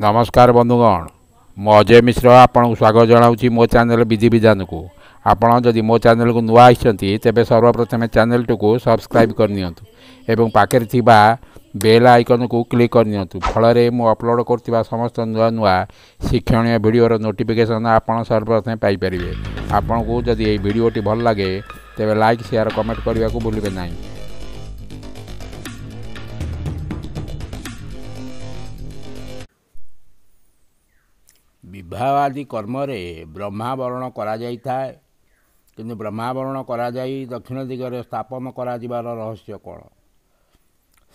ନମସ୍କାର ବନ୍ଧୁଗଣ ମୁଁ ଅଜୟ ମିଶ୍ର ଆପଣଙ୍କୁ ସ୍ୱାଗତ ଜଣାଉଛି ମୋ ଚ୍ୟାନେଲ୍ ବିଜି ବିଜାନକୁ ଆପଣ ଯଦି ମୋ ଚ୍ୟାନେଲ୍କୁ ନୂଆ ଆସିଛନ୍ତି ତେବେ ସର୍ବପ୍ରଥମେ ଚ୍ୟାନେଲ୍ଟିକୁ ସବସ୍କ୍ରାଇବ୍ କରିନିଅନ୍ତୁ ଏବଂ ପାଖରେ ଥିବା ବେଲ୍ ଆଇକନ୍କୁ କ୍ଲିକ୍ କରିନିଅନ୍ତୁ ଫଳରେ ମୁଁ ଅପଲୋଡ଼ କରୁଥିବା ସମସ୍ତ ନୂଆ ନୂଆ ଶିକ୍ଷଣୀୟ ଭିଡ଼ିଓର ନୋଟିଫିକେସନ୍ ଆପଣ ସର୍ବପ୍ରଥମେ ପାଇପାରିବେ ଆପଣଙ୍କୁ ଯଦି ଏହି ଭିଡ଼ିଓଟି ଭଲ ଲାଗେ ତେବେ ଲାଇକ୍ ସେୟାର କମେଣ୍ଟ କରିବାକୁ ଭୁଲିବେ ନାହିଁ ବିବାହ ଆଦି କର୍ମରେ ବ୍ରହ୍ମାବରଣ କରାଯାଇଥାଏ କିନ୍ତୁ ବ୍ରହ୍ମାବରଣ କରାଯାଇ ଦକ୍ଷିଣ ଦିଗରେ ସ୍ଥାପନ କରାଯିବାର ରହସ୍ୟ କ'ଣ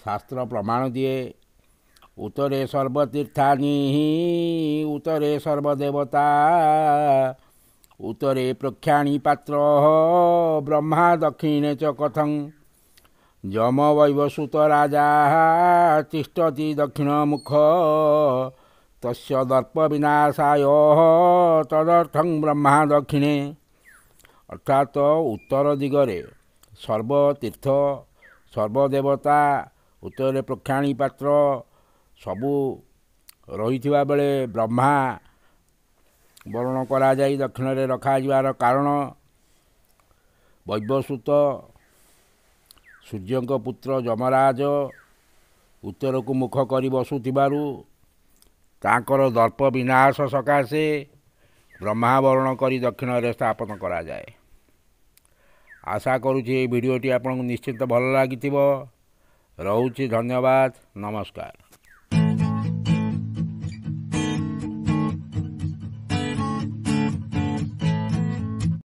ଶାସ୍ତ୍ର ପ୍ରମାଣ ଦିଏ ଉତ୍ତରେ ସର୍ବତୀର୍ଥାନି ଉତ୍ତରେ ସର୍ବଦେବତା ଉତ୍ତରେ ପ୍ରକ୍ଷାଣୀ ପାତ୍ର ବ୍ରହ୍ମା ଦକ୍ଷିଣେ ଚ କଥଂ ଯମ ବୈବସୁତ ରାଜା ତିଷ୍ଠତି ଦକ୍ଷିଣ ମୁଖ ତସ୍ୟ ଦର୍ପ ବିନାଶାୟ ତଦର୍ଥଂ ବ୍ରହ୍ମା ଦକ୍ଷିଣେ ଅର୍ଥାତ୍ ଉତ୍ତର ଦିଗରେ ସର୍ବତୀର୍ଥ ସର୍ବଦେବତା ଉତ୍ତରରେ ପ୍ରକ୍ଷାଣୀ ପାତ୍ର ସବୁ ରହିଥିବା ବେଳେ ବ୍ରହ୍ମା ବରଣ କରାଯାଇ ଦକ୍ଷିଣରେ ରଖାଯିବାର କାରଣ ବୈବସୁତ ସୂର୍ଯ୍ୟଙ୍କ ପୁତ୍ର ଯମରାଜ ଉତ୍ତରକୁ ମୁଖ କରି ବସୁଥିବାରୁ ତାଙ୍କର ଦର୍ପ ବିନାଶ ସକାଶେ ବ୍ରହ୍ମାବରଣ କରି ଦକ୍ଷିଣରେ ସ୍ଥାପନ କରାଯାଏ ଆଶା କରୁଛି ଏଇ ଭିଡ଼ିଓଟି ଆପଣଙ୍କୁ ନିଶ୍ଚିତ ଭଲ ଲାଗିଥିବ ରହୁଛି ଧନ୍ୟବାଦ ନମସ୍କାର